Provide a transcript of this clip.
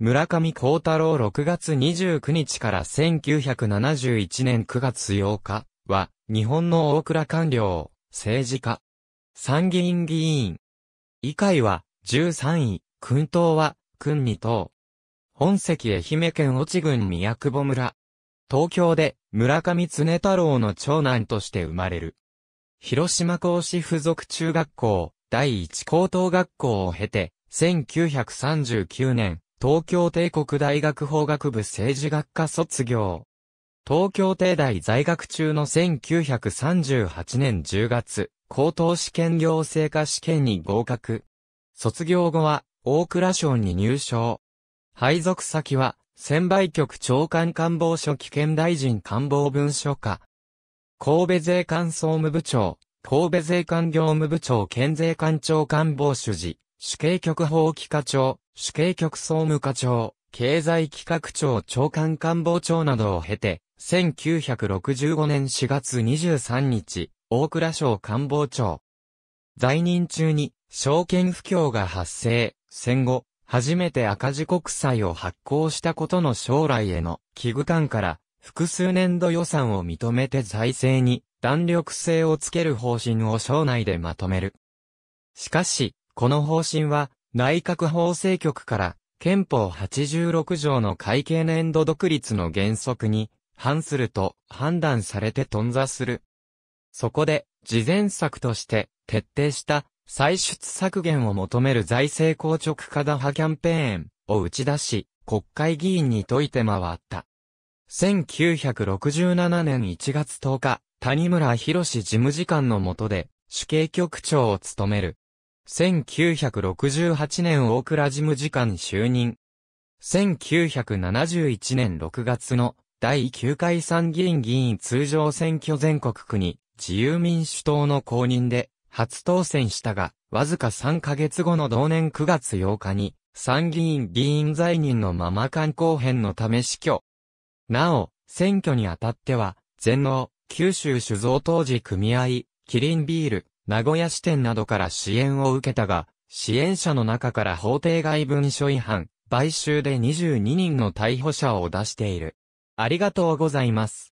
村上幸太郎6月29日から1971年9月8日は、日本の大倉官僚、政治家、参議院議員。以下は、13位、君党は、君二党。本籍愛媛県越智郡宮久保村。東京で、村上常太郎の長男として生まれる。広島公市附属中学校、第一高等学校を経て、1939年、東京帝国大学法学部政治学科卒業。東京帝大在学中の1938年10月、高等試験行政科試験に合格。卒業後は、大蔵省に入省。配属先は、専売局長官官房書記兼大臣官房文書課。神戸税関総務部長、神戸税関業務部長兼税関長官房主事、主計局法規課長、主計局総務課長、経済企画庁長官官房長などを経て、1965年4月23日、大倉省官房長。在任中に、証券不況が発生、戦後、初めて赤字国債を発行したことの将来への危惧感から、複数年度予算を認めて財政に弾力性をつける方針を省内でまとめる。しかし、この方針は、内閣法制局から、憲法86条の会計年度独立の原則に、反すると判断されて頓挫する。そこで、事前策として、徹底した歳出削減を求める財政硬直化打破キャンペーンを打ち出し、国会議員に解いて回った。1967年1月10日、谷村博事務次官の下で、主計局長を務める1968年大倉事務次官就任。1971年6月の第9回参議院議員通常選挙全国区に自由民主党の公認で初当選したが、わずか3ヶ月後の同年9月8日に参議院議員在任のまま観光編のため死去。なお、選挙にあたっては、全農、九州酒造当時組合、キリンビール、名古屋支店などから支援を受けたが、支援者の中から法定外文書違反、買収で22人の逮捕者を出している。ありがとうございます。